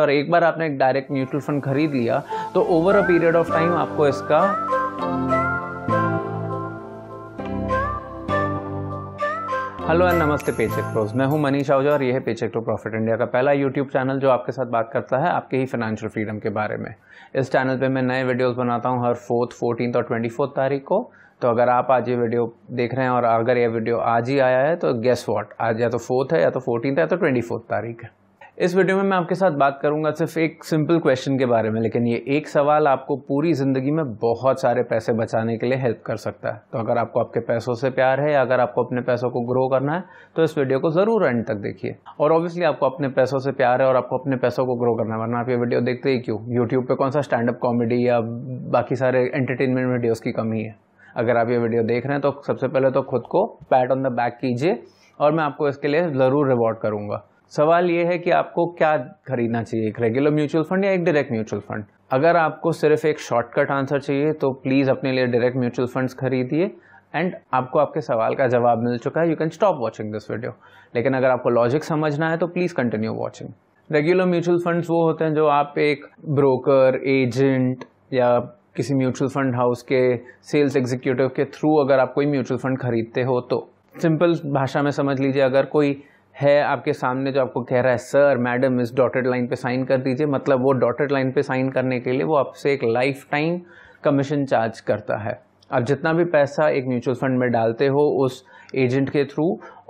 और एक बार आपने डायरेक्ट म्यूचुअल फंड खरीद लिया तो over a period of time आपको इसका हेलो एंड नमस्ते पेचेक प्रोज मैं हूं मनीष आहुजा और यह है पेचेक टू प्रॉफिट इंडिया का पहला यूट्यूब चैनल जो आपके साथ बात करता है आपके ही फाइनेंशियल फ्रीडम के बारे में इस चैनल पे मैं नए वीडियोस बनाता हूं हर फोर्थ फोर्टीन और ट्वेंटी तारीख को तो अगर आप आज ये वीडियो देख रहे हैं और अगर यह वीडियो आज ही आया है तो गेस वॉट आज या तो फोर्थ है या तो फोर्टीन है या तो ट्वेंटी तारीख है इस वीडियो में मैं आपके साथ बात करूंगा सिर्फ एक सिंपल क्वेश्चन के बारे में लेकिन ये एक सवाल आपको पूरी ज़िंदगी में बहुत सारे पैसे बचाने के लिए हेल्प कर सकता है तो अगर आपको आपके पैसों से प्यार है या अगर आपको अपने पैसों को ग्रो करना है तो इस वीडियो को ज़रूर एंड तक देखिए और ऑब्वियसली आपको अपने पैसों से प्यार है और आपको अपने पैसों को ग्रो करना है वरना आप ये वीडियो देखते ही क्यों यूट्यूब पर कौन सा स्टैंड अप कॉमेडी या बाकी सारे एंटरटेनमेंट वीडियोज़ की कमी है अगर आप ये वीडियो देख रहे हैं तो सबसे पहले तो खुद को पैट ऑन द बैक कीजिए और मैं आपको इसके लिए ज़रूर रिवॉर्ड करूँगा सवाल ये है कि आपको क्या खरीदना चाहिए एक रेगुलर म्यूचुअल फंड या एक डायरेक्ट म्यूचुअल फंड अगर आपको सिर्फ एक शॉर्टकट आंसर चाहिए तो प्लीज़ अपने लिए डायरेक्ट म्यूचुअल फंड्स खरीदिए एंड आपको आपके सवाल का जवाब मिल चुका है you can stop watching this video लेकिन अगर आपको लॉजिक समझना है तो please continue watching regular mutual funds वो होते हैं जो आप एक ब्रोकर एजेंट या किसी म्यूचुअल फंड हाउस के सेल्स एग्जीक्यूटिव के थ्रू अगर आप कोई म्यूचुअल फंड खरीदते हो तो सिंपल भाषा में समझ लीजिए अगर कोई है आपके सामने जो आपको कह रहा है सर मैडम इस डॉटेड लाइन पे साइन कर दीजिए मतलब वो डॉटेड लाइन पे साइन करने के लिए वो आपसे एक लाइफ टाइम कमीशन चार्ज करता है आप जितना भी पैसा एक म्यूचुअल फंड में डालते हो उस एजेंट के थ्रू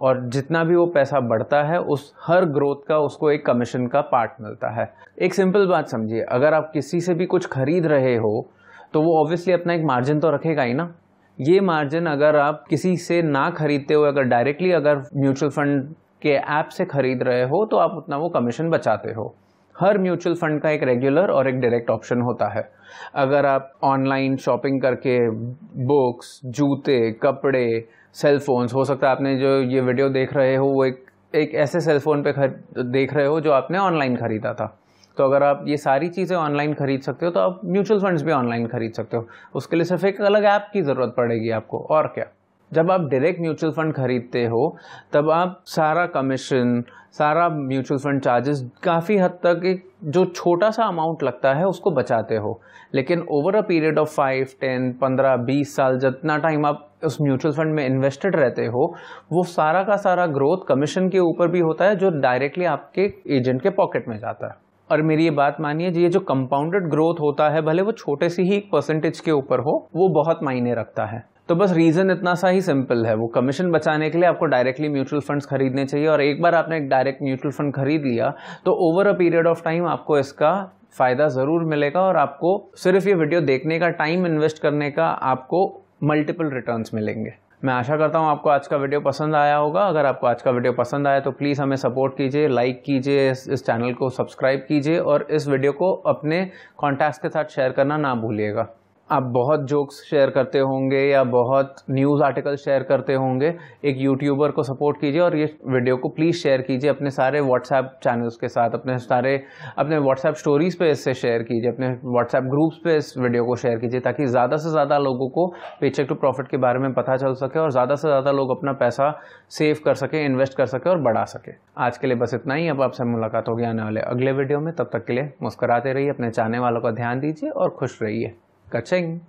और जितना भी वो पैसा बढ़ता है उस हर ग्रोथ का उसको एक कमीशन का पार्ट मिलता है एक सिंपल बात समझिए अगर आप किसी से भी कुछ खरीद रहे हो तो वो ऑब्वियसली अपना एक मार्जिन तो रखेगा ही ना ये मार्जिन अगर आप किसी से ना खरीदते हुए अगर डायरेक्टली अगर म्यूचुअल फंड के ऐप से खरीद रहे हो तो आप उतना वो कमीशन बचाते हो हर म्यूचुअल फंड का एक रेगुलर और एक डायरेक्ट ऑप्शन होता है अगर आप ऑनलाइन शॉपिंग करके बुक्स जूते कपड़े सेलफोन्स हो सकता है आपने जो ये वीडियो देख रहे हो वो एक एक ऐसे सेलफोन पे खर देख रहे हो जो आपने ऑनलाइन खरीदा था तो अगर आप ये सारी चीज़ें ऑनलाइन खरीद सकते हो तो आप म्यूचुअल फंड्स भी ऑनलाइन खरीद सकते हो उसके लिए सिर्फ एक अलग ऐप की ज़रूरत पड़ेगी आपको और क्या जब आप डायरेक्ट म्यूचुअल फंड खरीदते हो तब आप सारा कमीशन सारा म्यूचुअल फंड चार्जेस काफ़ी हद तक एक जो छोटा सा अमाउंट लगता है उसको बचाते हो लेकिन over a period of five ten पंद्रह बीस साल जितना टाइम आप उस म्यूचुअल फंड में इन्वेस्टेड रहते हो वो सारा का सारा ग्रोथ कमीशन के ऊपर भी होता है जो डायरेक्टली आपके एजेंट के पॉकेट में जाता है और मेरी ये बात मानिए ये जो कंपाउंडेड ग्रोथ होता है भले वो छोटे से ही परसेंटेज के ऊपर हो वो बहुत मायने रखता है तो बस रीज़न इतना सा ही सिंपल है वो कमीशन बचाने के लिए आपको डायरेक्टली म्यूचुअल फंड्स खरीदने चाहिए और एक बार आपने एक डायरेक्ट म्यूचुअल फंड खरीद लिया तो over a period of time आपको इसका फ़ायदा ज़रूर मिलेगा और आपको सिर्फ ये वीडियो देखने का टाइम इन्वेस्ट करने का आपको मल्टीपल रिटर्न्स मिलेंगे मैं आशा करता हूँ आपको आज का वीडियो पसंद आया होगा अगर आपको आज का वीडियो पसंद आया तो प्लीज़ हमें सपोर्ट कीजिए लाइक कीजिए इस, इस चैनल को सब्सक्राइब कीजिए और इस वीडियो को अपने कॉन्टैक्ट्स के साथ शेयर करना ना भूलिएगा आप बहुत जोक्स शेयर करते होंगे या बहुत न्यूज़ आर्टिकल शेयर करते होंगे एक यूट्यूबर को सपोर्ट कीजिए और ये वीडियो को प्लीज़ शेयर कीजिए अपने सारे व्हाट्सएप चैनल्स के साथ अपने सारे अपने व्हाट्सएप स्टोरीज़ पे इससे शेयर कीजिए अपने व्हाट्सएप ग्रुप्स पे इस वीडियो को शेयर कीजिए ताकि ज़्यादा से ज़्यादा लोगों को पेचेक टू प्रॉफिट के बारे में पता चल सके और ज़्यादा से ज़्यादा लोग अपना पैसा सेव कर सके इन्वेस्ट कर सके और बढ़ा सके आज के लिए बस इतना ही अब आपसे मुलाकात होगी आने वाले अगले वीडियो में तब तक के लिए मुस्कराते रहिए अपने चाहने वालों का ध्यान दीजिए और खुश रहिए ka-ching